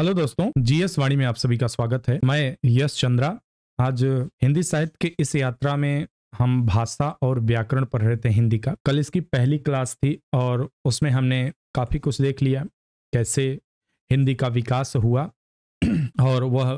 hello दोस्तों GS वाणी में आप सभी का स्वागत है मैं यश चंद्रा आज हिंदी साहित्य के इस यात्रा में हम भाषा और व्याकरण पढ़ रहे थे हिंदी का कल इसकी पहली क्लास थी और उसमें हमने काफ़ी कुछ देख लिया कैसे हिंदी का विकास हुआ और वह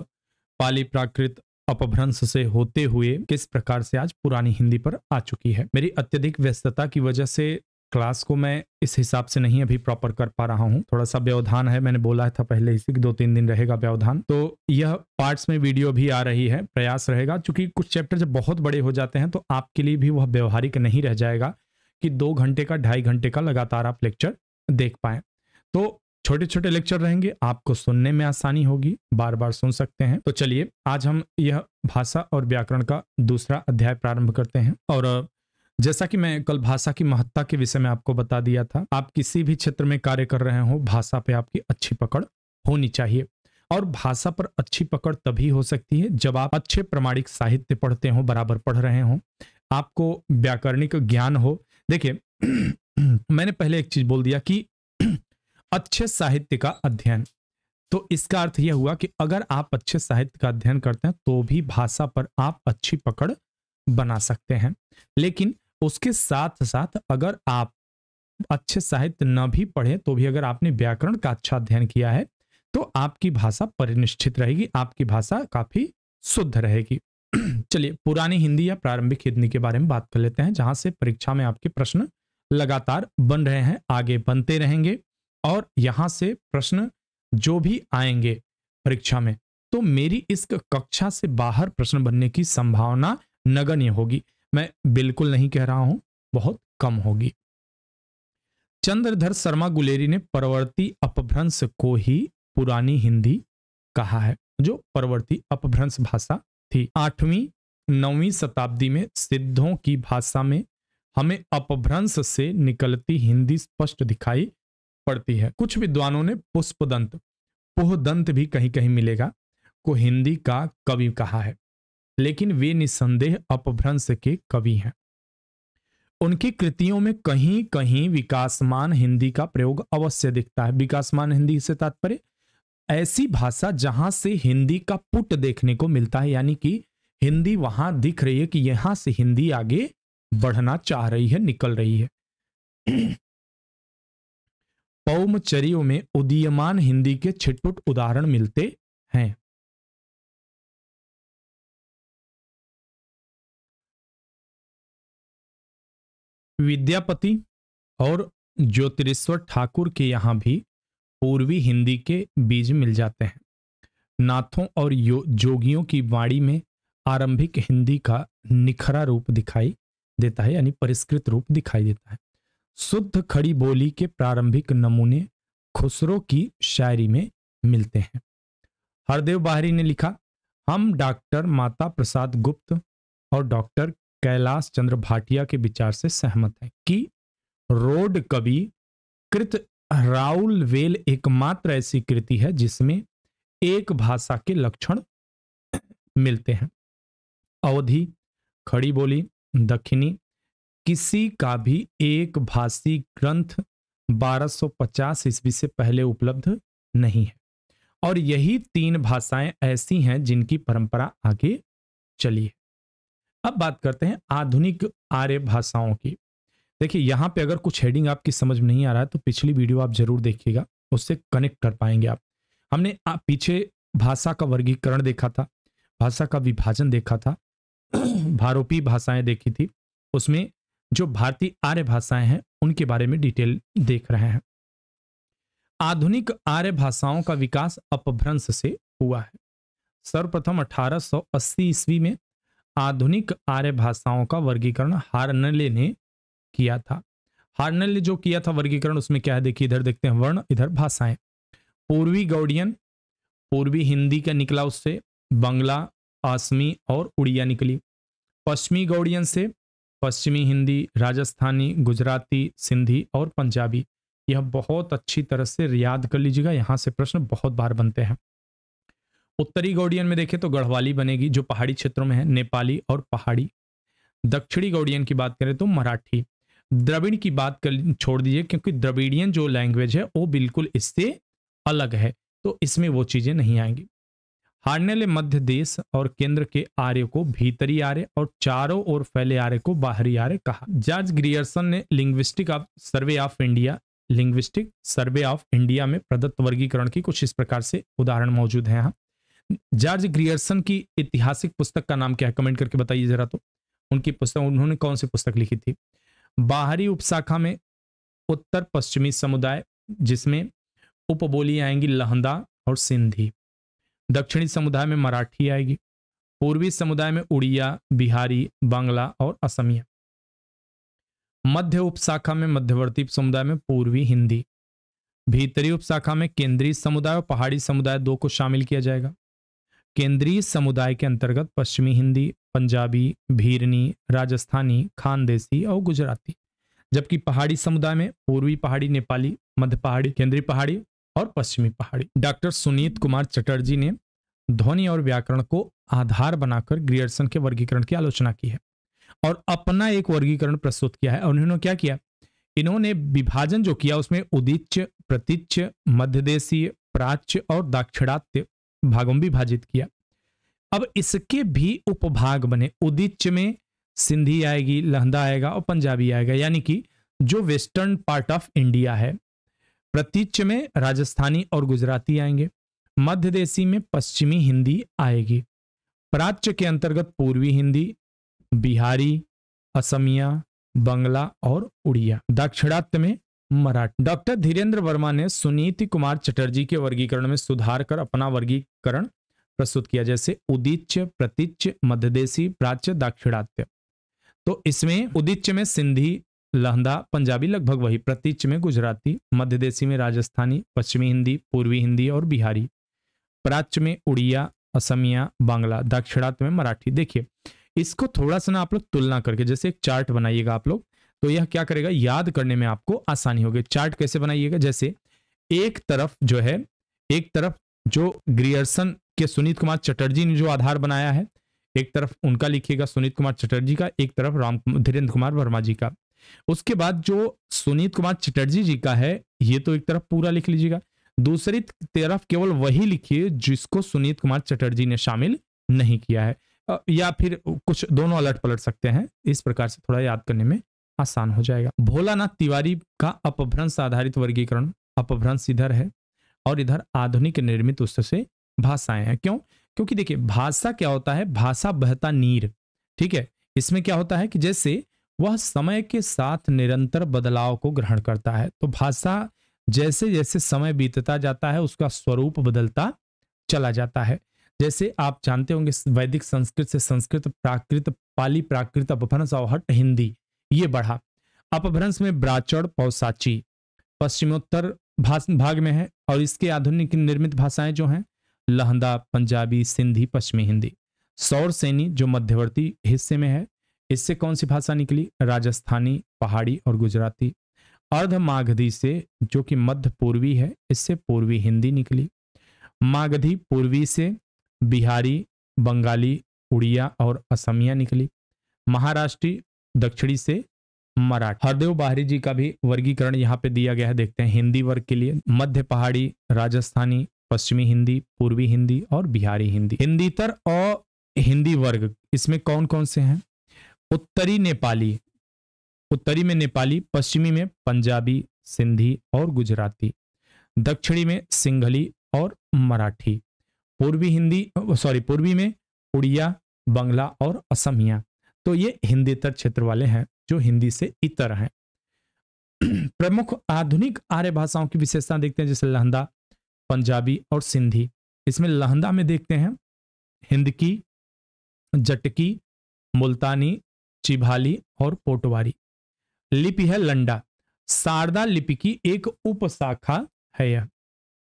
पाली प्राकृत अपभ्रंश से होते हुए किस प्रकार से आज पुरानी हिंदी पर आ चुकी है मेरी अत्यधिक व्यस्तता की वजह से क्लास को मैं इस हिसाब से नहीं अभी प्रॉपर कर पा रहा हूँ थोड़ा सा व्यवधान है मैंने बोला था पहले इसी दो तीन दिन रहेगा व्यवधान तो यह पार्ट्स में वीडियो भी आ रही है प्रयास रहेगा क्योंकि कुछ चैप्टर जब बहुत बड़े हो जाते हैं तो आपके लिए भी वह व्यवहारिक नहीं रह जाएगा कि दो घंटे का ढाई घंटे का लगातार आप लेक्चर देख पाए तो छोटे छोटे लेक्चर रहेंगे आपको सुनने में आसानी होगी बार बार सुन सकते हैं तो चलिए आज हम यह भाषा और व्याकरण का दूसरा अध्याय प्रारंभ करते हैं और जैसा कि मैं कल भाषा की महत्ता के विषय में आपको बता दिया था आप किसी भी क्षेत्र में कार्य कर रहे हो भाषा पे आपकी अच्छी पकड़ होनी चाहिए और भाषा पर अच्छी पकड़ तभी हो सकती है जब आप अच्छे प्रमाणिक साहित्य पढ़ते हो बराबर पढ़ रहे हो आपको व्याकरणिक ज्ञान हो देखिए मैंने पहले एक चीज बोल दिया कि अच्छे साहित्य का अध्ययन तो इसका अर्थ यह हुआ कि अगर आप अच्छे साहित्य का अध्ययन करते हैं तो भी भाषा पर आप अच्छी पकड़ बना सकते हैं लेकिन उसके साथ साथ अगर आप अच्छे साहित्य न भी पढ़ें तो भी अगर आपने व्याकरण का अच्छा अध्ययन किया है तो आपकी भाषा परिनिश्चित रहेगी आपकी भाषा काफी शुद्ध रहेगी चलिए पुरानी हिंदी या प्रारंभिक हिंदी के बारे में बात कर लेते हैं जहां से परीक्षा में आपके प्रश्न लगातार बन रहे हैं आगे बनते रहेंगे और यहां से प्रश्न जो भी आएंगे परीक्षा में तो मेरी इस कक्षा से बाहर प्रश्न बनने की संभावना नगण्य होगी मैं बिल्कुल नहीं कह रहा हूं बहुत कम होगी चंद्रधर शर्मा गुलेरी ने परवर्ती अपभ्रंश को ही पुरानी हिंदी कहा है जो परवर्ती अपभ्रंश भाषा थी आठवीं नौवीं शताब्दी में सिद्धों की भाषा में हमें अपभ्रंश से निकलती हिंदी स्पष्ट दिखाई पड़ती है कुछ विद्वानों ने पुष्पदंत पुहदंत भी कहीं कहीं मिलेगा को हिंदी का कवि कहा है लेकिन वे निसंदेह अपभ्रंश के कवि हैं उनकी कृतियों में कहीं कहीं विकासमान हिंदी का प्रयोग अवश्य दिखता है विकासमान हिंदी से तात्पर्य ऐसी भाषा जहां से हिंदी का पुट देखने को मिलता है यानी कि हिंदी वहां दिख रही है कि यहां से हिंदी आगे बढ़ना चाह रही है निकल रही है पौमचर्यों में उदीयमान हिंदी के छिटपुट उदाहरण मिलते हैं विद्यापति और ज्योतिरेश्वर ठाकुर के यहाँ भी पूर्वी हिंदी के बीज मिल जाते हैं नाथों और जोगियों की वाणी में आरंभिक हिंदी का निखरा रूप दिखाई देता है यानी परिष्कृत रूप दिखाई देता है शुद्ध खड़ी बोली के प्रारंभिक नमूने खुसरो की शायरी में मिलते हैं हरदेव बाहरी ने लिखा हम डॉक्टर माता प्रसाद गुप्त और डॉक्टर कैलाश चंद्र भाटिया के विचार से सहमत है कि रोड कवि कृत राउल वेल एकमात्र ऐसी कृति है जिसमें एक भाषा के लक्षण मिलते हैं अवधि खड़ी बोली दक्षिणी किसी का भी एक भाषी ग्रंथ 1250 ईस्वी से पहले उपलब्ध नहीं है और यही तीन भाषाएं ऐसी हैं जिनकी परंपरा आगे चली है अब बात करते हैं आधुनिक आर्य भाषाओं की देखिए यहाँ पे अगर कुछ हेडिंग आपकी समझ में नहीं आ रहा है तो पिछली वीडियो आप जरूर देखिएगा उससे कनेक्ट कर पाएंगे आप हमने आप पीछे भाषा का वर्गीकरण देखा था भाषा का विभाजन देखा था भारोपी भाषाएं देखी थी उसमें जो भारतीय आर्य भाषाएं हैं उनके बारे में डिटेल देख रहे हैं आधुनिक आर्य भाषाओं का विकास अपभ्रंश से हुआ है सर्वप्रथम 1880 ईस्वी में आधुनिक आर्य भाषाओं का वर्गीकरण हार्नले ने किया था हार्नल ने जो किया था वर्गीकरण उसमें क्या है देखिए इधर देखते हैं वर्ण इधर भाषाएं पूर्वी गौड़ियन पूर्वी हिंदी का निकला उससे बंगला आसमी और उड़िया निकली पश्चिमी गौड़ियन से पश्चिमी हिंदी राजस्थानी गुजराती सिंधी और पंजाबी यह बहुत अच्छी तरह से याद कर लीजिएगा यहाँ से प्रश्न बहुत बार बनते हैं उत्तरी गौड़ियन में देखें तो गढ़वाली बनेगी जो पहाड़ी क्षेत्रों में है नेपाली और पहाड़ी दक्षिणी गौड़ियन की बात करें तो मराठी द्रविड़ की बात कर छोड़ दीजिए क्योंकि द्रविड़ियन जो लैंग्वेज है वो बिल्कुल इससे अलग है तो इसमें वो चीज़ें नहीं आएंगी हारनेले मध्य देश और केंद्र के आर्य को भीतरी आर्य और चारों ओर फैले आर्य को बाहरी आर्य कहा जॉर्ज ग्रियर्सन ने linguistic of survey of India linguistic survey of India में प्रदत्त वर्गीकरण की कुछ इस प्रकार से उदाहरण मौजूद है यहाँ जॉर्ज ग्रियर्सन की ऐतिहासिक पुस्तक का नाम क्या है कमेंट करके बताइए जरा तो उनकी पुस्तक उन्होंने कौन सी पुस्तक लिखी थी बाहरी उपशाखा में उत्तर पश्चिमी समुदाय जिसमें उपबोली आएंगी लहंदा और सिंधी दक्षिणी समुदाय में मराठी आएगी पूर्वी समुदाय में उड़िया बिहारी बांग्ला और असमिया मध्य उपशाखा में मध्यवर्ती समुदाय में पूर्वी हिंदी भीतरी उपशाखा में केंद्रीय समुदाय और पहाड़ी समुदाय दो को शामिल किया जाएगा केंद्रीय समुदाय के अंतर्गत पश्चिमी हिंदी पंजाबी भीरनी राजस्थानी खानदेसी और गुजराती जबकि पहाड़ी समुदाय में पूर्वी पहाड़ी नेपाली मध्य पहाड़ी केंद्रीय पहाड़ी और पश्चिमी पहाड़ी डॉक्टर सुनीत कुमार चटर्जी ने ध्वनि और व्याकरण को आधार बनाकर ग्रियर्सन के वर्गीकरण की आलोचना की है और अपना एक वर्गीकरण प्रस्तुत किया है और उन्होंने क्या किया इन्होंने विभाजन जो किया उसमें उदिच्य प्रतीच्य मध्यदेशीय प्राच्य और दाक्षिणात्य भागों में विभाजित किया अब इसके भी उपभाग बने उदिच में सिंधी आएगी लहंदा आएगा और पंजाबी आएगा यानी कि जो वेस्टर्न पार्ट ऑफ इंडिया है प्रतीच में राजस्थानी और गुजराती आएंगे मध्य देशी में पश्चिमी हिंदी आएगी प्राच्य के अंतर्गत पूर्वी हिंदी बिहारी असमिया बंगला और उड़िया दक्षिणात्य में मराठी डॉक्टर धीरेन्द्र वर्मा ने सुनीति कुमार चटर्जी के वर्गीकरण में सुधार कर अपना वर्गीकरण प्रस्तुत किया जैसे उदिच्य प्रतिच्य मध्यदेशी प्राच्य दाक्षिणात्य तो इसमें उदिच्य में सिंधी लहंदा पंजाबी लगभग वही प्रतीच में गुजराती मध्यदेशी में राजस्थानी पश्चिमी हिंदी पूर्वी हिंदी और बिहारी प्राच्य में उड़िया असमिया बांग्ला दक्षिणात में मराठी देखिए इसको थोड़ा सा ना आप लोग तुलना करके जैसे एक चार्ट बनाइएगा आप लोग तो यह क्या करेगा याद करने में आपको आसानी होगी चार्ट कैसे बनाइएगा जैसे एक तरफ जो है एक तरफ जो ग्रियर्सन के सुनीत कुमार चटर्जी ने जो आधार बनाया है एक तरफ उनका लिखिएगा सुनीत कुमार चटर्जी का एक तरफ राम धीरेन्द्र कुमार वर्मा जी का उसके बाद जो सुनीत कुमार चटर्जी जी का है ये तो एक तरफ पूरा लिख लीजिएगा दूसरी तरफ केवल वही लिखिए जिसको सुनीत कुमार चटर्जी ने शामिल नहीं किया है या फिर कुछ दोनों अलट पलट सकते हैं इस प्रकार से थोड़ा याद करने में आसान हो जाएगा भोलानाथ तिवारी का अपभ्रंश आधारित वर्गीकरण अपभ्रंश इधर है और इधर आधुनिक निर्मित उससे भाषाएं हैं क्यों क्योंकि देखिए भाषा क्या होता है भाषा बहता नीर ठीक है इसमें क्या होता है कि जैसे वह समय के साथ निरंतर बदलाव को ग्रहण करता है तो भाषा जैसे जैसे समय बीतता जाता है उसका स्वरूप बदलता चला जाता है जैसे आप जानते होंगे वैदिक संस्कृत से संस्कृत प्राकृत पाली प्राकृत अपभ्रंश अवहट हिंदी ये बढ़ा अपभ्रंश में ब्राचड़ पौसाची पश्चिमोत्तर भाग में है और इसके आधुनिक निर्मित भाषाएं जो हैं लहंदा पंजाबी सिंधी पश्चिमी हिंदी सौर सैनी जो मध्यवर्ती हिस्से में है इससे कौन सी भाषा निकली राजस्थानी पहाड़ी और गुजराती अर्ध माघधी से जो कि मध्य पूर्वी है इससे पूर्वी हिंदी निकली माघधी पूर्वी से बिहारी बंगाली उड़िया और असमिया निकली महाराष्ट्री दक्षिणी से मराठी हरदेव बाहरी जी का भी वर्गीकरण यहाँ पे दिया गया है देखते हैं हिंदी वर्ग के लिए मध्य पहाड़ी राजस्थानी पश्चिमी हिंदी पूर्वी हिंदी और बिहारी हिंदी हिंदीतर और हिंदी वर्ग इसमें कौन कौन से हैं उत्तरी नेपाली उत्तरी में नेपाली पश्चिमी में पंजाबी सिंधी और गुजराती दक्षिणी में सिंघली और मराठी पूर्वी हिंदी सॉरी पूर्वी में उड़िया बंगला और असमिया तो ये तर क्षेत्र वाले हैं जो हिंदी से इतर हैं प्रमुख आधुनिक आर्य भाषाओं की विशेषता देखते हैं जैसे लहंदा पंजाबी और सिंधी इसमें लहंदा में देखते हैं हिंद की जटकी मुल्तानी चिभाली और पोटवारी लिपि है लंडा शारदा लिपि की एक उपशाखा है यह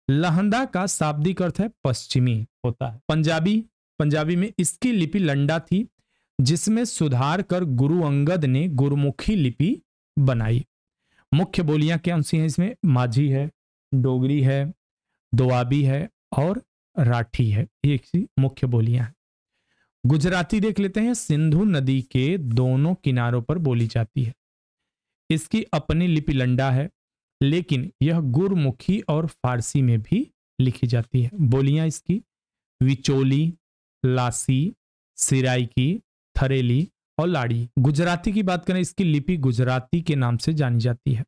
लहंदा का शाब्दिक अर्थ है पश्चिमी होता है पंजाबी पंजाबी में इसकी लिपि लंडा थी जिसमें सुधार कर गुरु अंगद ने गुरुमुखी लिपि बनाई मुख्य बोलियां क्या सी हैं इसमें माझी है डोगरी है दोआबी है और राठी है ये मुख्य बोलियां हैं गुजराती देख लेते हैं सिंधु नदी के दोनों किनारों पर बोली जाती है इसकी अपनी लिपि लंडा है लेकिन यह गुरमुखी और फारसी में भी लिखी जाती है बोलियां इसकी विचोली लासी की थरेली और लाड़ी गुजराती की बात करें इसकी लिपि गुजराती के नाम से जानी जाती है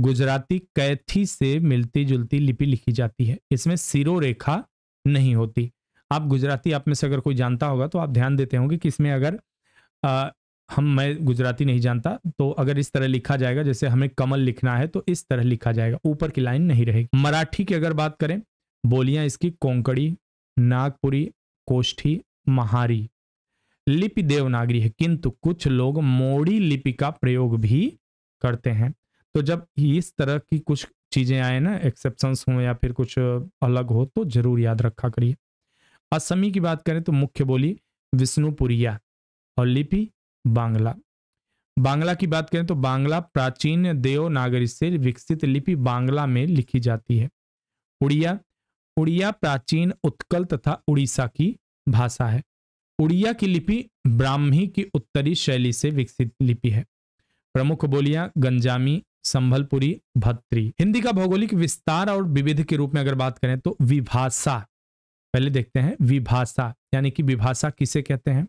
गुजराती कैथी से मिलती जुलती लिपि लिखी जाती है इसमें सिरो रेखा नहीं होती आप गुजराती आप में से अगर कोई जानता होगा तो आप ध्यान देते होंगे कि इसमें अगर आ, हम मैं गुजराती नहीं जानता तो अगर इस तरह लिखा जाएगा जैसे हमें कमल लिखना है तो इस तरह लिखा जाएगा ऊपर की लाइन नहीं रहेगी मराठी की अगर बात करें बोलियां इसकी कोंकड़ी नागपुरी कोष्ठी महारी लिपि देवनागरी है किंतु कुछ लोग मोड़ी लिपि का प्रयोग भी करते हैं तो जब इस तरह की कुछ चीज़ें आए ना एक्सेप्शन हो या फिर कुछ अलग हो तो जरूर याद रखा करिए असमी की बात करें तो मुख्य बोली विष्णुपुरिया और लिपि बांग्ला बांग्ला की बात करें तो बांग्ला प्राचीन देवनागरी से विकसित लिपि बांग्ला में लिखी जाती है उड़िया उड़िया प्राचीन उत्कल तथा उड़ीसा की भाषा है उड़िया की लिपि ब्राह्मी की उत्तरी शैली से विकसित लिपि है प्रमुख बोलियां गंजामी संभलपुरी भत्री हिंदी का भौगोलिक विस्तार और विविध के रूप में अगर बात करें तो विभाषा पहले देखते हैं विभाषा यानी कि विभाषा किसे कहते हैं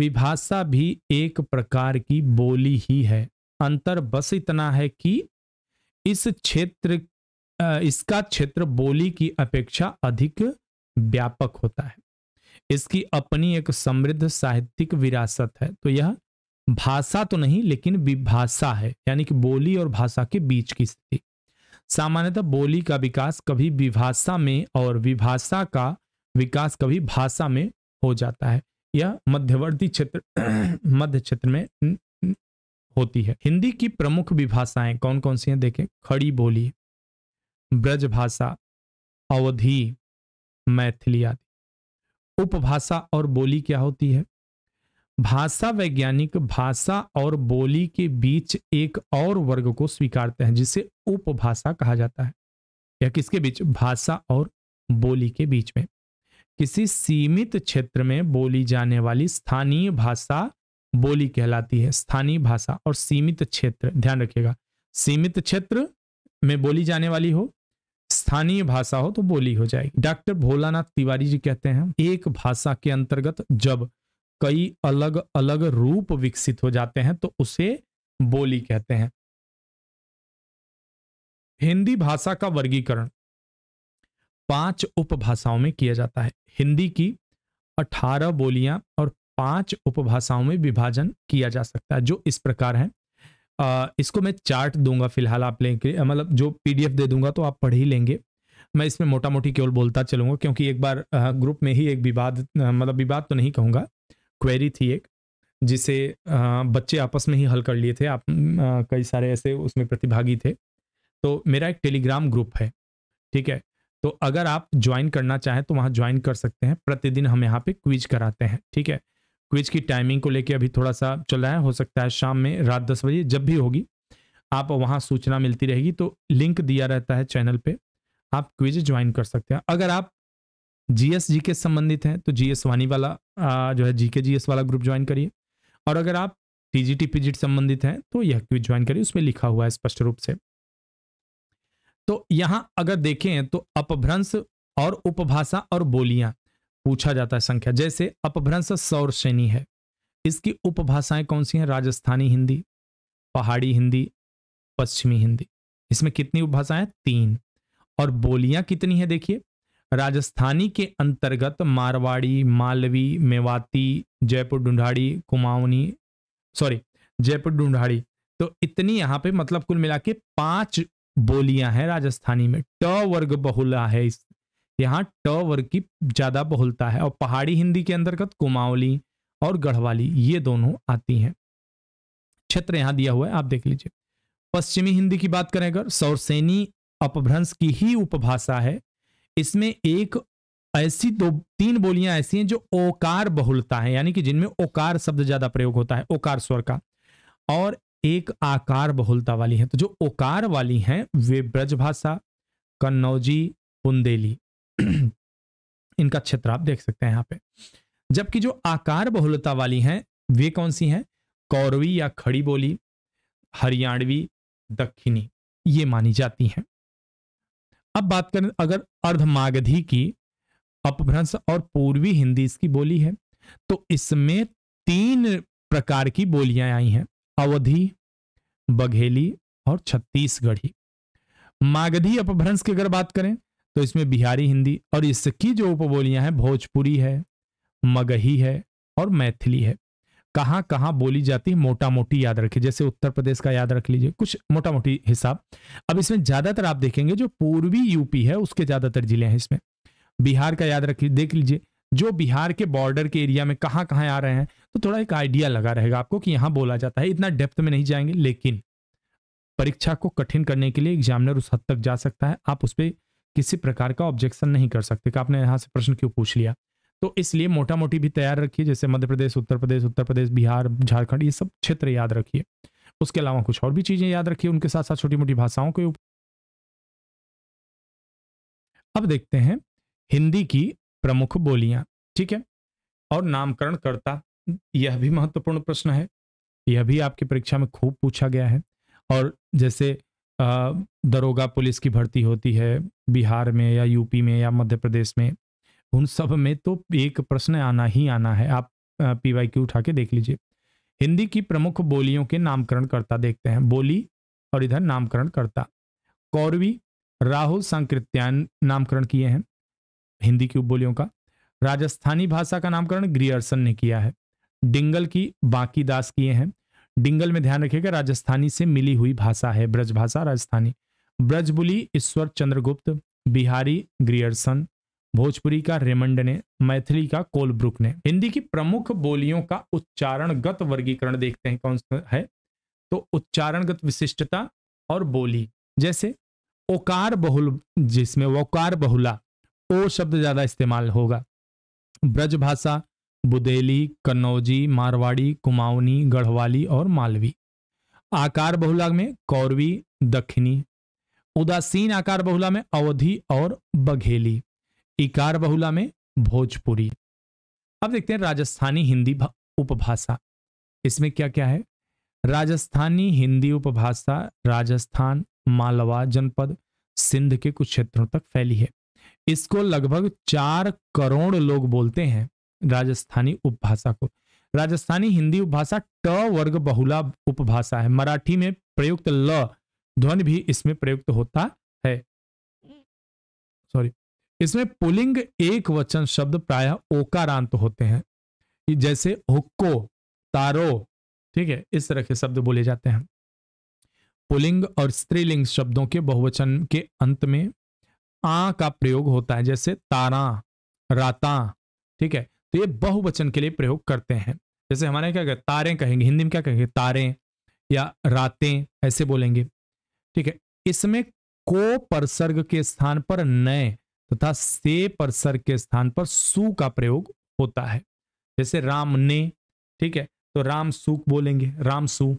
विभाषा भी एक प्रकार की बोली ही है अंतर बस इतना है कि इस क्षेत्र इसका क्षेत्र बोली की अपेक्षा अधिक व्यापक होता है इसकी अपनी एक समृद्ध साहित्यिक विरासत है तो यह भाषा तो नहीं लेकिन विभाषा है यानी कि बोली और भाषा के बीच की स्थिति सामान्यतः बोली का विकास कभी विभाषा में और विभाषा का विकास कभी भाषा में हो जाता है यह मध्यवर्ती क्षेत्र मध्य क्षेत्र में होती है हिंदी की प्रमुख विभाषाएं कौन कौन सी हैं देखें खड़ी बोली ब्रज भाषा अवधि मैथिली आदि उपभाषा और बोली क्या होती है भाषा वैज्ञानिक भाषा और बोली के बीच एक और वर्ग को स्वीकारते हैं जिसे उपभाषा कहा जाता है या किसके बीच भाषा और बोली के बीच में किसी सीमित क्षेत्र में बोली जाने वाली स्थानीय भाषा बोली कहलाती है स्थानीय भाषा और सीमित क्षेत्र ध्यान रखिएगा सीमित क्षेत्र में बोली जाने वाली हो स्थानीय भाषा हो तो बोली हो जाएगी डॉक्टर भोलानाथ तिवारी जी कहते हैं एक भाषा के अंतर्गत जब कई अलग अलग रूप विकसित हो जाते हैं तो उसे बोली कहते हैं हिंदी भाषा का वर्गीकरण पांच उपभाषाओं में किया जाता है हिंदी की अठारह बोलियां और पांच उपभाषाओं में विभाजन किया जा सकता है जो इस प्रकार है आ, इसको मैं चार्ट दूंगा फिलहाल आप लेंगे मतलब जो पीडीएफ दे दूंगा तो आप पढ़ ही लेंगे मैं इसमें मोटा मोटी केवल बोलता चलूंगा क्योंकि एक बार ग्रुप में ही एक विवाद मतलब विवाद तो नहीं कहूँगा क्वेरी थी एक जिसे बच्चे आपस में ही हल कर लिए थे आप कई सारे ऐसे उसमें प्रतिभागी थे तो मेरा एक टेलीग्राम ग्रुप है ठीक है तो अगर आप ज्वाइन करना चाहें तो वहाँ ज्वाइन कर सकते हैं प्रतिदिन हम यहाँ पे क्विज कराते हैं ठीक है क्विज की टाइमिंग को लेके अभी थोड़ा सा चल रहा है हो सकता है शाम में रात दस बजे जब भी होगी आप वहाँ सूचना मिलती रहेगी तो लिंक दिया रहता है चैनल पे आप क्विज ज्वाइन कर सकते हैं अगर आप जीएस जी के संबंधित हैं तो जीएस वानी वाला आ, जो है जीके जीएस वाला ग्रुप ज्वाइन करिए और अगर आप टीजीटी पीजीट संबंधित हैं तो यह क्विज ज्वाइन करिए उसमें लिखा हुआ है स्पष्ट रूप से तो यहाँ अगर देखें तो अपभ्रंश और उपभाषा और बोलियां पूछा जाता है संख्या जैसे अपभ्रंश सौर श्रेणी है इसकी उपभाषाएं कौन सी हैं राजस्थानी हिंदी पहाड़ी हिंदी पश्चिमी हिंदी इसमें कितनी उपभाषाएं तीन और बोलियां कितनी है देखिए राजस्थानी के अंतर्गत मारवाड़ी मालवी मेवाती जयपुर ढूंढाड़ी कुमाऊनी सॉरी जयपुर ढूंढाड़ी तो इतनी यहाँ पे मतलब कुल मिला के पांच बोलियां हैं राजस्थानी में ट वर्ग बहुला है इस यहाँ ट वर्ग की ज़्यादा बहुलता है और पहाड़ी हिंदी के अंतर्गत कुमावली और गढ़वाली ये दोनों आती हैं क्षेत्र यहाँ दिया हुआ है आप देख लीजिए पश्चिमी हिंदी की बात करें अगर सौरसेनी अपभ्रंश की ही उपभाषा है इसमें एक ऐसी दो तीन बोलियां ऐसी हैं जो ओकार बहुलता है यानी कि जिनमें ओकार शब्द ज्यादा प्रयोग होता है ओकार स्वर का और एक आकार बहुलता वाली है तो जो ओकार वाली हैं वे ब्रज भाषा कन्नौजी बुंदेली इनका क्षेत्र आप देख सकते हैं यहाँ पे जबकि जो आकार बहुलता वाली हैं वे कौन सी हैं कौरवी या खड़ी बोली हरियाणवी दक्षिणी ये मानी जाती हैं अब बात करें अगर अर्धमागधी की अपभ्रंश और पूर्वी हिंदी इसकी बोली है तो इसमें तीन प्रकार की बोलियां आई हैं अवधि बघेली और छत्तीसगढ़ी मागधी अपभ्रंश की अगर बात करें तो इसमें बिहारी हिंदी और इसकी जो उपबोलियां हैं भोजपुरी है मगही है और मैथिली है कहाँ कहाँ बोली जाती है मोटा मोटी याद रखिए जैसे उत्तर प्रदेश का याद रख लीजिए कुछ मोटा मोटी हिसाब अब इसमें ज्यादातर आप देखेंगे जो पूर्वी यूपी है उसके ज्यादातर जिले हैं इसमें बिहार का याद रखिए देख लीजिए जो बिहार के बॉर्डर के एरिया में कहाँ कहाँ आ रहे हैं तो थोड़ा एक आइडिया लगा रहेगा आपको कि यहाँ बोला जाता है इतना डेप्थ में नहीं जाएंगे लेकिन परीक्षा को कठिन करने के लिए एग्जामिनर उस हद तक जा सकता है आप उस पर किसी प्रकार का ऑब्जेक्शन नहीं कर सकते आपने यहाँ से प्रश्न क्यों पूछ लिया तो इसलिए मोटा मोटी भी तैयार रखिए जैसे मध्य प्रदेश उत्तर प्रदेश उत्तर प्रदेश बिहार झारखंड ये सब क्षेत्र याद रखिए उसके अलावा कुछ और भी चीज़ें याद रखिए उनके साथ साथ छोटी मोटी भाषाओं के ऊपर अब देखते हैं हिंदी की प्रमुख बोलियां ठीक है और नामकरण करता यह भी महत्वपूर्ण प्रश्न है यह भी आपकी परीक्षा में खूब पूछा गया है और जैसे दरोगा पुलिस की भर्ती होती है बिहार में या यूपी में या मध्य प्रदेश में उन सब में तो एक प्रश्न आना ही आना है आप पी वाई क्यू उठा के देख लीजिए हिंदी की प्रमुख बोलियों के नामकरण करता देखते हैं बोली और इधर नामकरण करता कौरवी राहुल सांकृत्यान नामकरण किए हैं हिंदी की बोलियों का राजस्थानी भाषा का नामकरण ग्रियर्सन ने किया है डिंगल की बाकी दास किए हैं डिंगल में ध्यान रखिएगा राजस्थानी से मिली हुई भाषा है ब्रजभाषा राजस्थानी ब्रजबुली ईश्वर चंद्रगुप्त बिहारी ग्रियर्सन भोजपुरी का रेमंड ने मैथिली का कोलब्रुक ने हिंदी की प्रमुख बोलियों का उच्चारणगत वर्गीकरण देखते हैं कौन सा है तो उच्चारणगत विशिष्टता और बोली जैसे ओकार बहुल जिसमें ओकार बहुला ओ शब्द ज्यादा इस्तेमाल होगा ब्रज भाषा बुदेली कन्नौजी मारवाड़ी कुमाऊनी गढ़वाली और मालवी आकार बहुला में कौरवी दक्षिणी उदासीन आकार बहुला में अवधि और बघेली इकार बहुला में भोजपुरी अब देखते हैं राजस्थानी हिंदी उपभाषा इसमें क्या क्या है राजस्थानी हिंदी उपभाषा राजस्थान मालवा जनपद सिंध के कुछ क्षेत्रों तक फैली है इसको लगभग चार करोड़ लोग बोलते हैं राजस्थानी उपभाषा को राजस्थानी हिंदी उपभाषा ट वर्ग बहुला उपभाषा है मराठी में प्रयुक्त ल ध्वनि भी इसमें प्रयुक्त होता है सॉरी इसमें पुलिंग एक वचन शब्द प्राय ओकारांत होते हैं जैसे हुक्को तारो ठीक है इस तरह के शब्द बोले जाते हैं पुलिंग और स्त्रीलिंग शब्दों के बहुवचन के अंत में आ का प्रयोग होता है जैसे तारा राता ठीक है तो ये बहुवचन के लिए प्रयोग करते हैं जैसे हमारे क्या कहें तारें कहेंगे हिंदी में क्या कहेंगे तारें या रातें ऐसे बोलेंगे ठीक है इसमें को परसर्ग के स्थान पर नए तथा से परसर्ग के स्थान पर सु का प्रयोग होता है जैसे राम ने ठीक है तो राम सुख बोलेंगे राम सु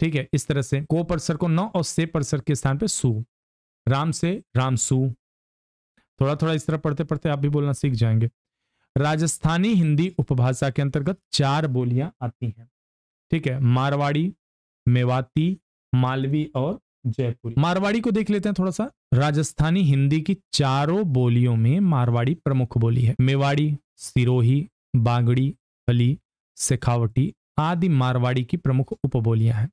ठीक है इस तरह से को परसर को न और से परसर के स्थान पर सु राम से राम सु थोड़ा थोड़ा इस तरह पढ़ते पढ़ते आप भी बोलना सीख जाएंगे राजस्थानी हिंदी उपभाषा के अंतर्गत चार बोलियां आती हैं ठीक है मारवाड़ी मेवाती मालवी और जयपुरी मारवाड़ी को देख लेते हैं थोड़ा सा राजस्थानी हिंदी की चारों बोलियों में मारवाड़ी प्रमुख बोली है मेवाड़ी सिरोही बांगड़ी अली शेखावटी आदि मारवाड़ी की प्रमुख उपबोलियां हैं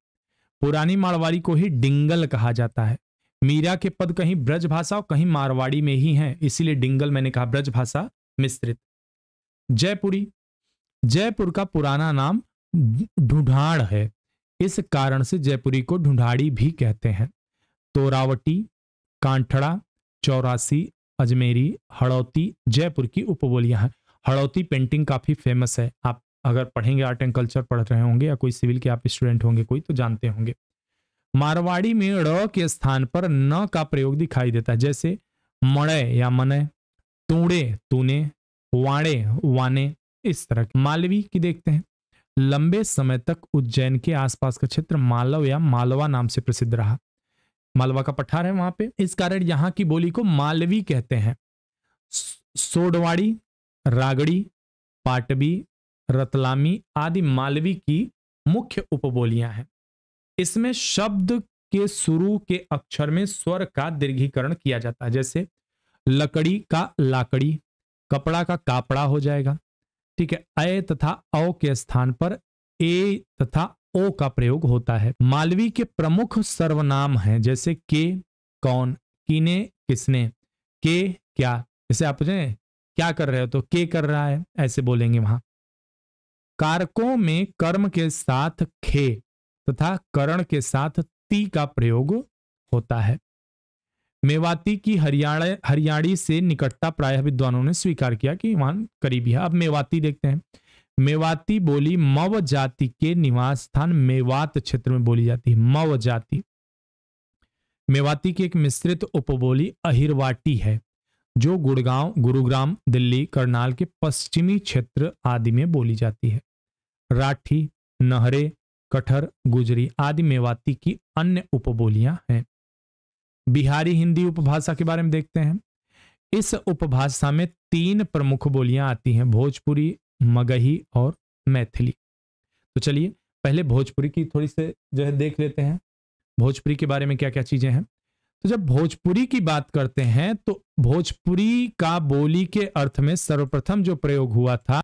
पुरानी मारवाड़ी को ही डिंगल कहा जाता है मीरा के पद कहीं ब्रज भाषा और कहीं मारवाड़ी में ही हैं इसीलिए डिंगल मैंने कहा ब्रज भाषा मिश्रित जयपुरी जयपुर का पुराना नाम ढूंढाड़ है इस कारण से जयपुरी को ढूंढाड़ी भी कहते हैं तोरावटी कांठड़ा चौरासी अजमेरी हड़ौती जयपुर की उपबोलियां हैं हड़ौती पेंटिंग काफ़ी फेमस है आप अगर पढ़ेंगे आर्ट एंड कल्चर पढ़ रहे होंगे या कोई सिविल के आप स्टूडेंट होंगे कोई तो जानते होंगे मारवाड़ी में ड़ के स्थान पर न का प्रयोग दिखाई देता है जैसे मणे या मने तूड़े तूने वाणे वाने इस तरह के मालवी की देखते हैं लंबे समय तक उज्जैन के आसपास का क्षेत्र मालव या मालवा नाम से प्रसिद्ध रहा मालवा का पठार है वहां पे इस कारण यहाँ की बोली को मालवी कहते हैं सोडवाड़ी रागड़ी पाटवी रतलामी आदि मालवी की मुख्य उपबोलियां हैं इसमें शब्द के शुरू के अक्षर में स्वर का दीर्घीकरण किया जाता है जैसे लकड़ी का लाकड़ी कपड़ा का कापड़ा हो जाएगा ठीक है अय तथा औ के स्थान पर ए तथा ओ का प्रयोग होता है मालवी के प्रमुख सर्वनाम हैं जैसे के कौन किने किसने के क्या जैसे आप जाए क्या कर रहे हो तो के कर रहा है ऐसे बोलेंगे वहां कारकों में कर्म के साथ खे तथा करण के साथ ती का प्रयोग होता है मेवाती की हरियाणा हरियाणी से निकटता प्रायः विद्वानों ने स्वीकार किया कि वहां करीबी है अब मेवाती देखते हैं मेवाती बोली मव जाति के निवास स्थान मेवात क्षेत्र में बोली जाती है मव जाति मेवाती की एक मिश्रित उपबोली अहिरवाटी है जो गुड़गांव गुरुग्राम दिल्ली करनाल के पश्चिमी क्षेत्र आदि में बोली जाती है राठी नहरे कठर गुजरी आदि मेवाती की अन्य उपबोलियां हैं बिहारी हिंदी उपभाषा के बारे में देखते हैं इस उपभाषा में तीन प्रमुख बोलियां आती हैं भोजपुरी मगही और मैथिली तो चलिए पहले भोजपुरी की थोड़ी से जो है देख लेते हैं भोजपुरी के बारे में क्या क्या चीजें हैं तो जब भोजपुरी की बात करते हैं तो भोजपुरी का बोली के अर्थ में सर्वप्रथम जो प्रयोग हुआ था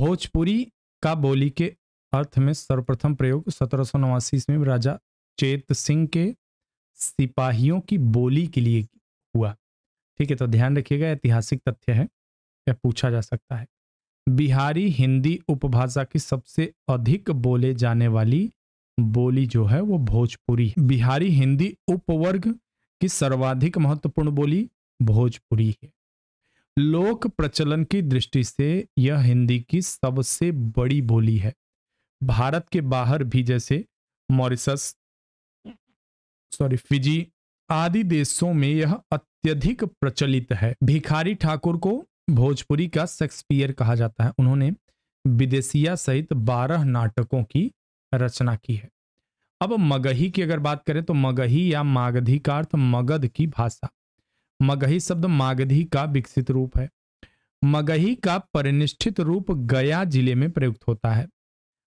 भोजपुरी का बोली के अर्थ में सर्वप्रथम प्रयोग सत्रह ईस्वी में राजा चेत सिंह के सिपाहियों की बोली के लिए हुआ ठीक है तो ध्यान रखिएगा ऐतिहासिक तथ्य है या पूछा जा सकता है बिहारी हिंदी उपभाषा की सबसे अधिक बोले जाने वाली बोली जो है वो भोजपुरी है बिहारी हिंदी उपवर्ग की सर्वाधिक महत्वपूर्ण बोली भोजपुरी है लोक प्रचलन की दृष्टि से यह हिंदी की सबसे बड़ी बोली है भारत के बाहर भी जैसे मॉरिसस सॉरी फिजी आदि देशों में यह अत्यधिक प्रचलित है भिखारी ठाकुर को भोजपुरी का शेक्सपियर कहा जाता है उन्होंने विदेशिया सहित बारह नाटकों की रचना की है अब मगही की अगर बात करें तो मगही या मागधी का अर्थ मगध की भाषा मगही शब्द मागधी का विकसित रूप है मगही का परिनिष्ठित रूप गया जिले में प्रयुक्त होता है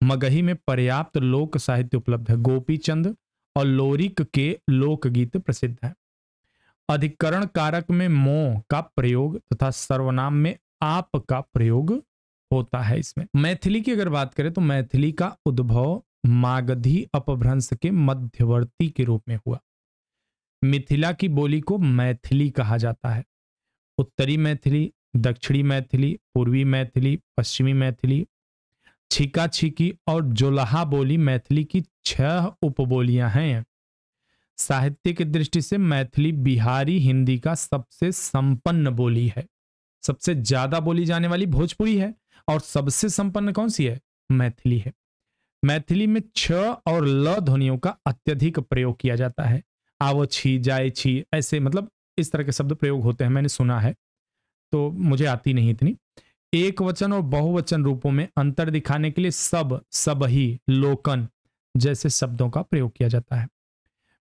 मगही में पर्याप्त लोक साहित्य उपलब्ध है गोपी चंद और लोरिक के लोकगीत प्रसिद्ध है अधिकरण कारक में मोह का प्रयोग तथा सर्वनाम में आप का प्रयोग होता है इसमें मैथिली की अगर बात करें तो मैथिली का उद्भव मागधी अपभ्रंश के मध्यवर्ती के रूप में हुआ मिथिला की बोली को मैथिली कहा जाता है उत्तरी मैथिली दक्षिणी मैथिली पूर्वी मैथिली पश्चिमी मैथिली छिका छिकी और जोलहा बोली मैथिली की छह उपबोलियां हैं साहित्य की दृष्टि से मैथिली बिहारी हिंदी का सबसे संपन्न बोली है सबसे ज्यादा बोली जाने वाली भोजपुरी है और सबसे संपन्न कौन सी है मैथिली है मैथिली में छ और ल ध्वनियों का अत्यधिक प्रयोग किया जाता है आवो छी जाए छी ऐसे मतलब इस तरह के शब्द प्रयोग होते हैं मैंने सुना है तो मुझे आती नहीं इतनी एक वचन और बहुवचन रूपों में अंतर दिखाने के लिए सब सब ही लोकन जैसे शब्दों का प्रयोग किया जाता है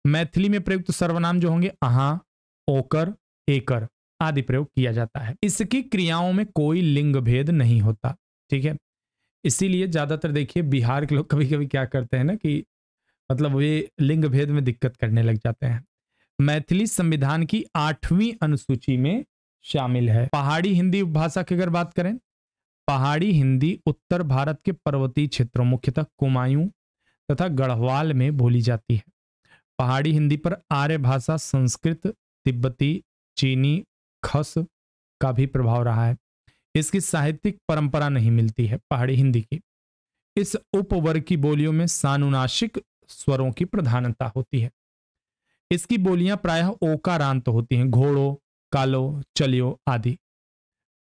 मैथिली में प्रयुक्त सर्वनाम जो होंगे अहा ओकर एकर आदि प्रयोग किया जाता है इसकी क्रियाओं में कोई लिंग भेद नहीं होता ठीक है इसीलिए ज्यादातर देखिए बिहार के लोग कभी कभी क्या करते हैं ना कि मतलब वे लिंग भेद में दिक्कत करने लग जाते हैं मैथिली संविधान की आठवीं अनुसूची में शामिल है पहाड़ी हिंदी भाषा की अगर बात करें पहाड़ी हिंदी उत्तर भारत के पर्वतीय क्षेत्रों मुख्यतः कुमायूं तथा गढ़वाल में बोली जाती है पहाड़ी हिंदी पर आर्य भाषा संस्कृत तिब्बती चीनी खस का भी प्रभाव रहा है इसकी साहित्यिक परंपरा नहीं मिलती है पहाड़ी हिंदी की इस उपवर्ग की बोलियों में सानुनाशिक स्वरों की प्रधानता होती है इसकी बोलियां प्रायः ओकारांत होती हैं घोड़ों कालो चलियो आदि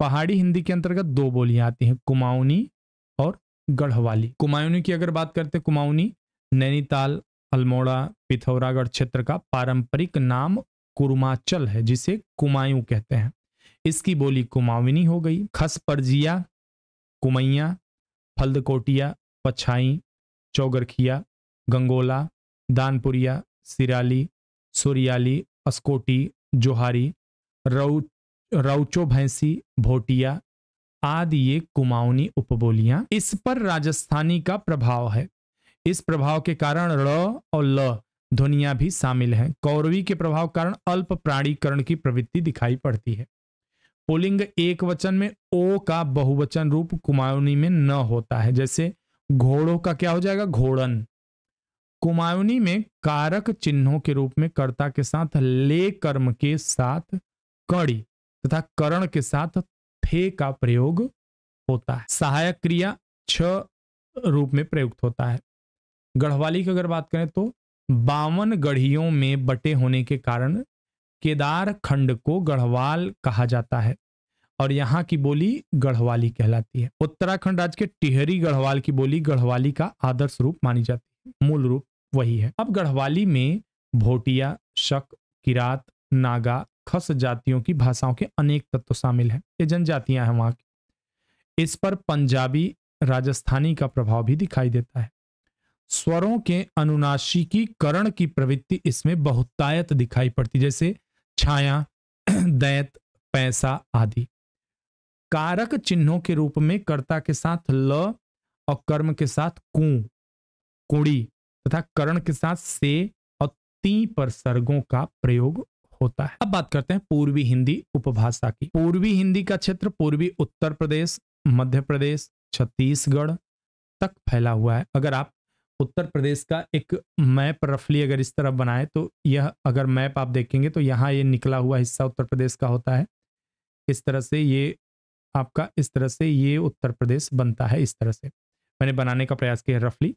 पहाड़ी हिंदी के अंतर्गत दो बोलियां आती हैं कुमाऊनी और गढ़वाली कुमाऊनी की अगर बात करते कुमाऊनी नैनीताल अल्मोड़ा पिथौरागढ़ क्षेत्र का पारंपरिक नाम कुरुमाचल है जिसे कुमायूं कहते हैं इसकी बोली कुमाविनी हो गई खसपरजिया कुमैया फल्दकोटिया पछाई चौगरखिया गंगोला दानपुरिया सिराली सुरियाली अस्कोटी जोहारी राउ रउचो भैंसी भोटिया आदि ये कुमाऊनी उपबोलियां इस पर राजस्थानी का प्रभाव है इस प्रभाव के कारण र और ल ध्वनिया भी शामिल हैं कौरवी के प्रभाव कारण अल्प प्राणीकरण की प्रवृत्ति दिखाई पड़ती है पुलिंग एक वचन में ओ का बहुवचन रूप कुमायुनी में न होता है जैसे घोड़ों का क्या हो जाएगा घोड़न कुमायुनी में कारक चिन्हों के रूप में कर्ता के साथ ले कर्म के साथ कड़ी तथा करण के साथ थे का प्रयोग होता है सहायक क्रिया छ रूप में प्रयुक्त होता है गढ़वाली की अगर बात करें तो बावन गढ़ियों में बटे होने के कारण केदार खंड को गढ़वाल कहा जाता है और यहाँ की बोली गढ़वाली कहलाती है उत्तराखंड राज्य के टिहरी गढ़वाल की बोली गढ़वाली का आदर्श रूप मानी जाती है मूल रूप वही है अब गढ़वाली में भोटिया शक किरात नागा खस जातियों की भाषाओं के अनेक तत्व शामिल हैं ये जनजातियां हैं वहां की इस पर पंजाबी राजस्थानी का प्रभाव भी दिखाई देता है स्वरों के अनुनाशिकीकरण की की प्रवृत्ति इसमें बहुतायत दिखाई पड़ती जैसे छाया दैत पैसा आदि कारक चिन्हों के रूप में कर्ता के साथ ल और कर्म के साथ कु कुड़ी तथा करण के साथ से और ती पर सर्गों का प्रयोग होता है अब बात करते हैं पूर्वी हिंदी उपभाषा की पूर्वी हिंदी का क्षेत्र पूर्वी उत्तर प्रदेश मध्य प्रदेश छत्तीसगढ़ तक फैला हुआ है अगर आप उत्तर प्रदेश का एक मैप रफली अगर इस तरह बनाए तो यह अगर मैप आप देखेंगे तो यहाँ ये निकला हुआ हिस्सा उत्तर प्रदेश का होता है इस तरह से ये आपका इस तरह से ये उत्तर प्रदेश बनता है इस तरह से मैंने बनाने का प्रयास किया रफली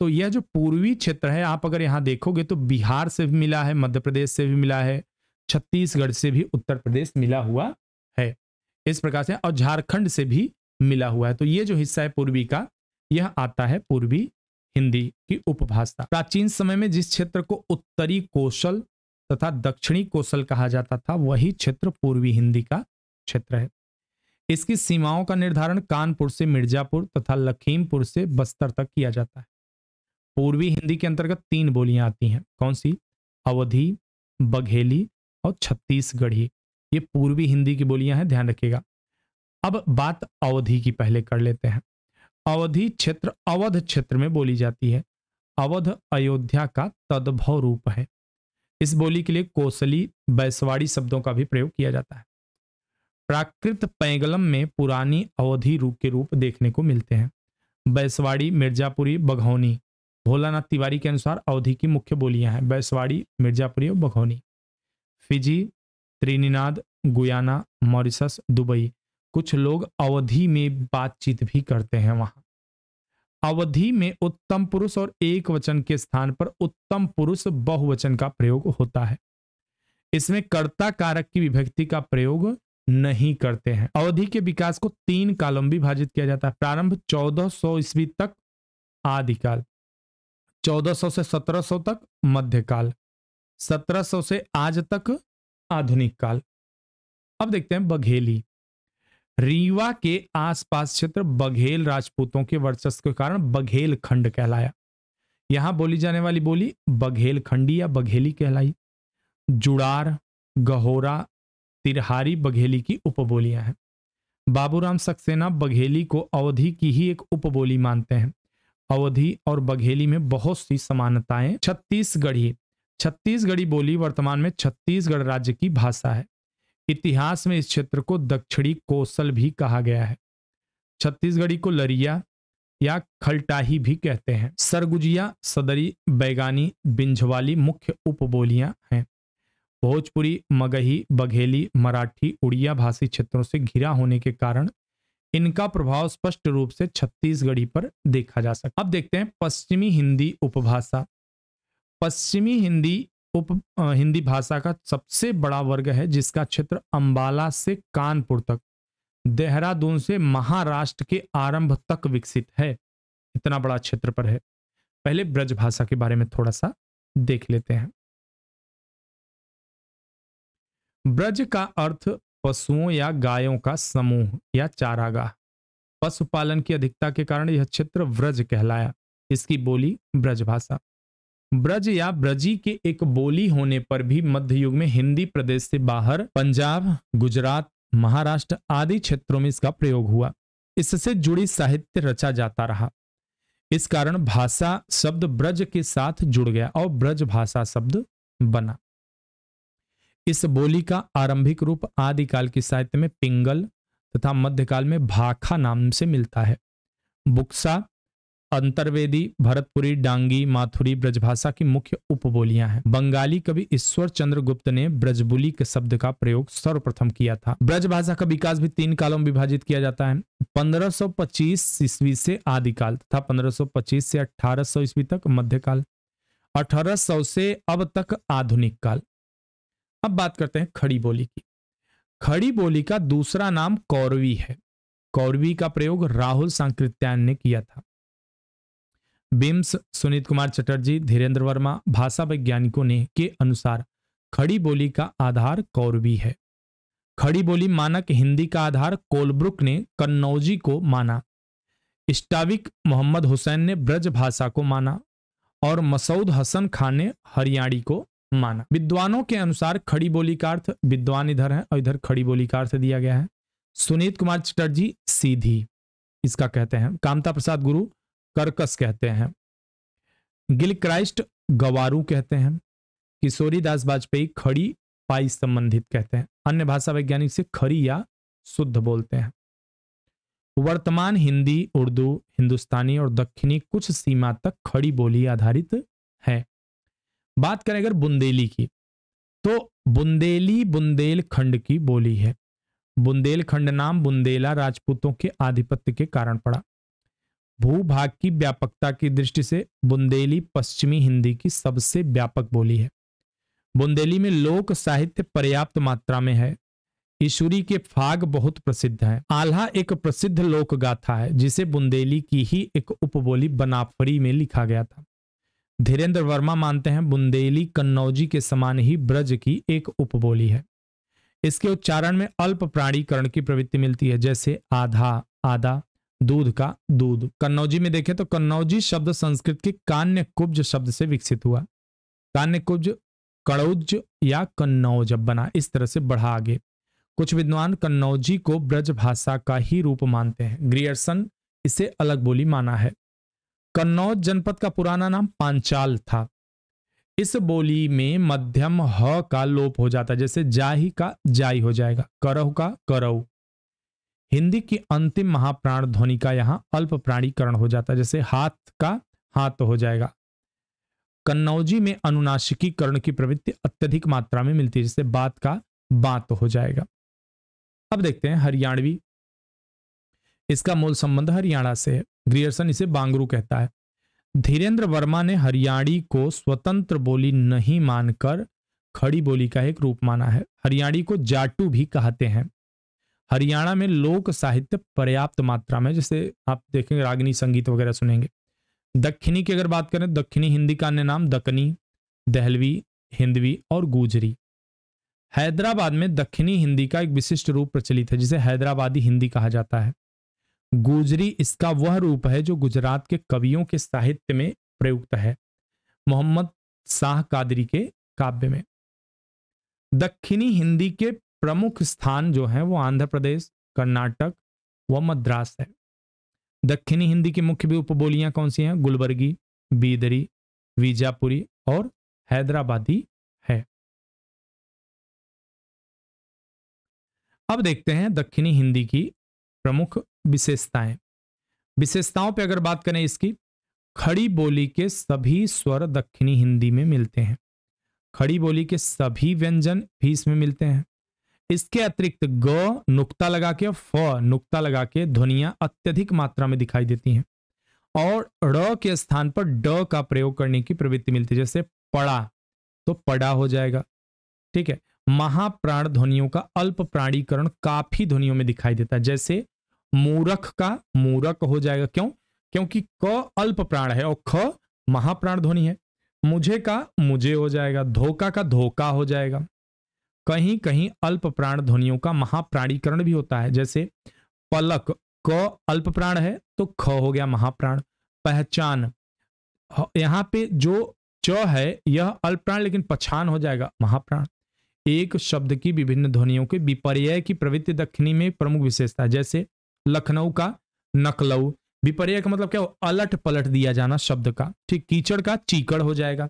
तो यह जो पूर्वी क्षेत्र है आप अगर यहाँ देखोगे तो बिहार से भी मिला है मध्य प्रदेश से भी मिला है छत्तीसगढ़ से भी उत्तर प्रदेश मिला हुआ है इस प्रकार से और झारखंड से भी मिला हुआ है तो ये जो हिस्सा है पूर्वी का यह आता है पूर्वी हिंदी की उपभाषा प्राचीन समय में जिस क्षेत्र को उत्तरी कौशल तथा दक्षिणी कौशल कहा जाता था वही क्षेत्र पूर्वी हिंदी का क्षेत्र है इसकी सीमाओं का निर्धारण कानपुर से मिर्जापुर तथा लखीमपुर से बस्तर तक किया जाता है पूर्वी हिंदी के अंतर्गत तीन बोलियां आती हैं कौन सी अवधि बघेली और छत्तीसगढ़ी ये पूर्वी हिंदी की बोलियां हैं ध्यान रखिएगा अब बात अवधि की पहले कर लेते हैं अवधि क्षेत्र अवध क्षेत्र में बोली जाती है अवध अयोध्या का तद्भव रूप है इस बोली के लिए कोसली बैसवाड़ी शब्दों का भी प्रयोग किया जाता है प्राकृत पैंगलम में पुरानी अवधि रूप के रूप देखने को मिलते हैं बैसवाड़ी मिर्जापुरी बघौनी भोलानाथ तिवारी के अनुसार अवधि की मुख्य बोलियां हैं बैसवाड़ी मिर्जापुरी और Baghauni Fiji Trinidad Guyana Mauritius Dubai कुछ लोग अवधि में बातचीत भी करते हैं वहां अवधि में उत्तम पुरुष और एक वचन के स्थान पर उत्तम पुरुष बहुवचन का प्रयोग होता है इसमें कर्ता कारक की विभक्ति का प्रयोग नहीं करते हैं अवधि के विकास को तीन कालों में विभाजित किया जाता है प्रारंभ 1400 ईस्वी तक आदिकाल 1400 से 1700 तक मध्यकाल 1700 से आज तक आधुनिक काल अब देखते हैं बघेली रीवा के आसपास क्षेत्र बघेल राजपूतों के वर्चस्व के कारण बघेल खंड कहलाया यहां बोली जाने वाली बोली बघेल खंडी या बघेली कहलाई जुड़ार गहोरा तिरहारी बघेली की उपबोलियां हैं बाबूराम सक्सेना बघेली को अवधि की ही एक उपबोली मानते हैं अवधि और बघेली में बहुत सी समानताएं छत्तीसगढ़ी छत्तीसगढ़ी बोली वर्तमान में छत्तीसगढ़ राज्य की भाषा है इतिहास में इस क्षेत्र को दक्षिणी कोसल भी कहा गया है छत्तीसगढ़ी को लरिया या खलटाही भी कहते हैं सरगुजिया सदरी बैगानी बिंझवाली मुख्य उपबोलियां हैं भोजपुरी मगही बघेली मराठी उड़िया भाषी क्षेत्रों से घिरा होने के कारण इनका प्रभाव स्पष्ट रूप से छत्तीसगढ़ी पर देखा जा सकता अब देखते हैं पश्चिमी हिंदी उपभाषा पश्चिमी हिंदी उप हिंदी भाषा का सबसे बड़ा वर्ग है जिसका क्षेत्र अंबाला से कानपुर तक देहरादून से महाराष्ट्र के आरंभ तक विकसित है इतना बड़ा क्षेत्र पर है पहले ब्रज भाषा के बारे में थोड़ा सा देख लेते हैं ब्रज का अर्थ पशुओं या गायों का समूह या चारागाह पशुपालन की अधिकता के कारण यह क्षेत्र व्रज कहलाया इसकी बोली ब्रज भाषा ब्रज या ब्रजी के एक बोली होने पर भी मध्य युग में हिंदी प्रदेश से बाहर पंजाब गुजरात महाराष्ट्र आदि क्षेत्रों में इसका प्रयोग हुआ इससे जुड़ी साहित्य रचा जाता रहा इस कारण भाषा शब्द ब्रज के साथ जुड़ गया और ब्रज भाषा शब्द बना इस बोली का आरंभिक रूप आदिकाल के साहित्य में पिंगल तथा मध्यकाल में भाखा नाम से मिलता है बुक्सा अंतर्वेदी भरतपुरी डांगी माथुरी ब्रजभाषा की मुख्य उपबोलियां हैं बंगाली कवि ईश्वर चंद्र गुप्त ने ब्रजबुली के शब्द का प्रयोग सर्वप्रथम किया था ब्रजभाषा का विकास भी तीन कालों में विभाजित किया जाता है 1525 ईस्वी से आदिकाल तथा 1525 से 1800 ईस्वी तक मध्यकाल 1800 से अब तक आधुनिक काल अब बात करते हैं खड़ी बोली की खड़ी बोली का दूसरा नाम कौरवी है कौरवी का प्रयोग राहुल सांकृत्यान ने किया था बिम्स सुनीत कुमार चटर्जी धीरेन्द्र वर्मा भाषा वैज्ञानिकों ने के अनुसार खड़ी बोली का आधार कौरवी है खड़ी बोली मानक हिंदी का आधार कोलब्रुक ने कन्नौजी को माना इस्टाविक मोहम्मद हुसैन ने ब्रज भाषा को माना और मसूद हसन खान ने हरियाणी को माना विद्वानों के अनुसार खड़ी बोली का अर्थ विद्वान इधर है और इधर खड़ी बोली का अर्थ दिया गया है सुनीत कुमार चटर्जी सीधी इसका कहते हैं कामता प्रसाद गुरु कर्कस कहते हैं गिल क्राइस्ट गवारू कहते हैं किशोरीदास वाजपेयी खड़ी पाई संबंधित कहते हैं अन्य भाषा वैज्ञानिक से खड़ी या शुद्ध बोलते हैं वर्तमान हिंदी उर्दू हिंदुस्तानी और दक्षिणी कुछ सीमा तक खड़ी बोली आधारित है बात करें अगर बुंदेली की तो बुंदेली बुंदेलखंड की बोली है बुंदेलखंड नाम बुंदेला राजपूतों के आधिपत्य के कारण पड़ा भूभाग की व्यापकता की दृष्टि से बुंदेली पश्चिमी हिंदी की सबसे व्यापक बोली है बुंदेली में लोक साहित्य पर्याप्त मात्रा में है ईश्वरी के फाग बहुत प्रसिद्ध है आल्हा एक प्रसिद्ध लोक गाथा है जिसे बुंदेली की ही एक उपबोली बनाफरी में लिखा गया था धीरेन्द्र वर्मा मानते हैं बुंदेली कन्नौजी के समान ही ब्रज की एक उपबोली है इसके उच्चारण में अल्प प्राणीकरण की प्रवृत्ति मिलती है जैसे आधा आधा दूध का दूध कन्नौजी में देखें तो कन्नौजी शब्द संस्कृत के कान्य कुब्ज शब्द से विकसित हुआ कान्य कुब्ज कड़ौज या कन्नौज बना इस तरह से बढ़ा आगे कुछ विद्वान कन्नौजी को ब्रज भाषा का ही रूप मानते हैं ग्रियर्सन इसे अलग बोली माना है कन्नौज जनपद का पुराना नाम पांचाल था इस बोली में मध्यम ह का लोप हो जाता है जैसे जाही का जाई हो जाएगा करह का करऊ हिंदी की अंतिम महाप्राण ध्वनि का यहां अल्प प्राणीकरण हो जाता है जैसे हाथ का हाथ हो जाएगा कन्नौजी में अनुनाशिकीकरण की प्रवृत्ति अत्यधिक मात्रा में मिलती है जिससे बात का बात हो जाएगा अब देखते हैं हरियाणवी इसका मूल संबंध हरियाणा से है ग्रियर्सन इसे बांगरू कहता है धीरेन्द्र वर्मा ने हरियाणी को स्वतंत्र बोली नहीं मानकर खड़ी बोली का एक रूप माना है हरियाणी को जाटू भी कहते हैं हरियाणा में लोक साहित्य पर्याप्त मात्रा में जैसे आप देखेंगे रागनी संगीत वगैरह सुनेंगे दक्षिणी की अगर बात करें दक्षिणी हिंदी का अन्य नाम दक्कनी दहलवी हिंदवी और गुजरी हैदराबाद में दक्षिणी हिंदी का एक विशिष्ट रूप प्रचलित है जिसे हैदराबादी हिंदी कहा जाता है गुजरी इसका वह रूप है जो गुजरात के कवियों के साहित्य में प्रयुक्त है मोहम्मद शाह कादरी के काव्य में दक्षिणी हिंदी के प्रमुख स्थान जो है वो आंध्र प्रदेश कर्नाटक व मद्रास है दक्षिणी हिंदी की मुख्य भी उपबोलियां कौन सी हैं गुलबर्गी बीदरी वीजापुरी और हैदराबादी है अब देखते हैं दक्षिणी हिंदी की प्रमुख विशेषताएं विशेषताओं पर अगर बात करें इसकी खड़ी बोली के सभी स्वर दक्षिणी हिंदी में मिलते हैं खड़ी बोली के सभी व्यंजन भी इसमें मिलते हैं इसके अतिरिक्त ग नुक्ता लगा के फ नुक्ता लगा के ध्वनिया अत्यधिक मात्रा में दिखाई देती हैं और ड के स्थान पर ड का प्रयोग करने की प्रवृत्ति मिलती है जैसे पड़ा तो पड़ा हो जाएगा ठीक है महाप्राण ध्वनियों का अल्प प्राणीकरण काफी ध्वनियों में दिखाई देता है जैसे मूरख का मूरख हो जाएगा क्यों क्योंकि क अल्प प्राण है और ख महाप्राण ध्वनि है मुझे का मुझे हो जाएगा धोखा का धोखा हो जाएगा कहीं कहीं अल्प प्राण ध्वनियों का महाप्राणीकरण भी होता है जैसे पलक क अल्प प्राण है तो ख हो गया महाप्राण पहचान यहाँ पे जो च है यह अल्प प्राण लेकिन पछान हो जाएगा महाप्राण एक शब्द की विभिन्न ध्वनियों के विपर्य की प्रवृत्ति दक्षिणी में प्रमुख विशेषता है जैसे लखनऊ का नकलऊ विपर्य का मतलब क्या हो अलट पलट दिया जाना शब्द का ठीक कीचड़ का चीकड़ हो जाएगा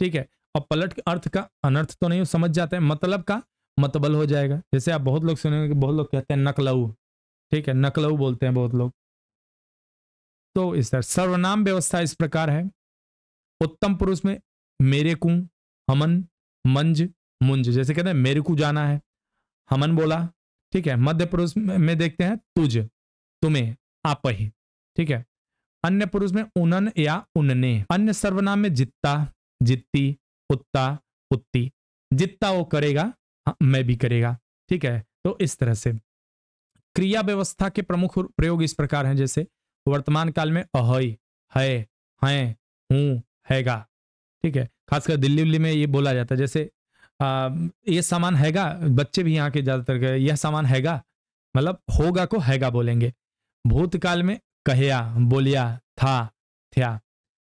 ठीक है और पलट के अर्थ का अनर्थ तो नहीं समझ जाते हैं मतलब का मतबल हो जाएगा जैसे आप बहुत लोग सुनेंगे कि बहुत लोग कहते हैं नकलऊ ठीक है नकलऊ बोलते हैं बहुत लोग तो इस तरह सर्वनाम व्यवस्था इस प्रकार है उत्तम पुरुष में मेरे कु हमन मंज मुंज जैसे कहते हैं मेरे को जाना है हमन बोला ठीक है मध्य पुरुष में देखते हैं तुझ तुम्हें आप ही ठीक है अन्य पुरुष में उनन या उनने अन्य सर्वनाम में जित्ता जित्ती कुत्ता कुत्ती जितना वो करेगा हाँ, मैं भी करेगा ठीक है तो इस तरह से क्रिया व्यवस्था के प्रमुख प्रयोग इस प्रकार हैं जैसे वर्तमान काल में अहय है हैं हूँ हैगा ठीक है खासकर दिल्ली उल्ली में ये बोला जाता है जैसे आ, ये सामान हैगा बच्चे भी यहाँ के ज़्यादातर यह सामान हैगा मतलब होगा को हैगा बोलेंगे भूतकाल में कहया बोलिया था थ्या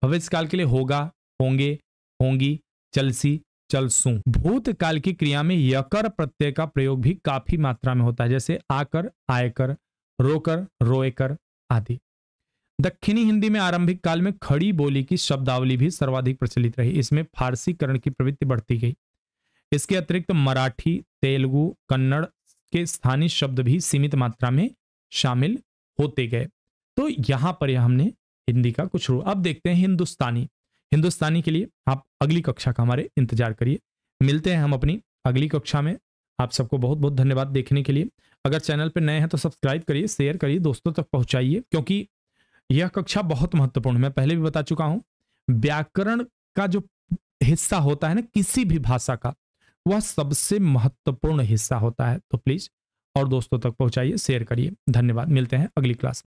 भविष्य काल के लिए होगा होंगे होंगी चलसी चलसू भूतकाल की क्रिया में यकर प्रत्यय का प्रयोग भी काफी मात्रा में होता है जैसे आकर आयकर रोकर रोएकर आदि दक्षिणी हिंदी में आरंभिक काल में खड़ी बोली की शब्दावली भी सर्वाधिक प्रचलित रही इसमें फारसीकरण की प्रवृत्ति बढ़ती गई इसके अतिरिक्त मराठी तेलुगु कन्नड़ के स्थानीय शब्द भी सीमित मात्रा में शामिल होते गए तो यहां पर हमने हिंदी का कुछ रूप अब देखते हैं हिंदुस्तानी हिंदुस्तानी के लिए आप अगली कक्षा का हमारे इंतजार करिए मिलते हैं हम अपनी अगली कक्षा में आप सबको बहुत बहुत धन्यवाद देखने के लिए अगर चैनल पर नए हैं तो सब्सक्राइब करिए शेयर करिए दोस्तों तक पहुँचाइए क्योंकि यह कक्षा बहुत महत्वपूर्ण है मैं पहले भी बता चुका हूँ व्याकरण का जो हिस्सा होता है ना किसी भी भाषा का वह सबसे महत्वपूर्ण हिस्सा होता है तो प्लीज़ और दोस्तों तक पहुंचाइए शेयर करिए धन्यवाद मिलते हैं अगली क्लास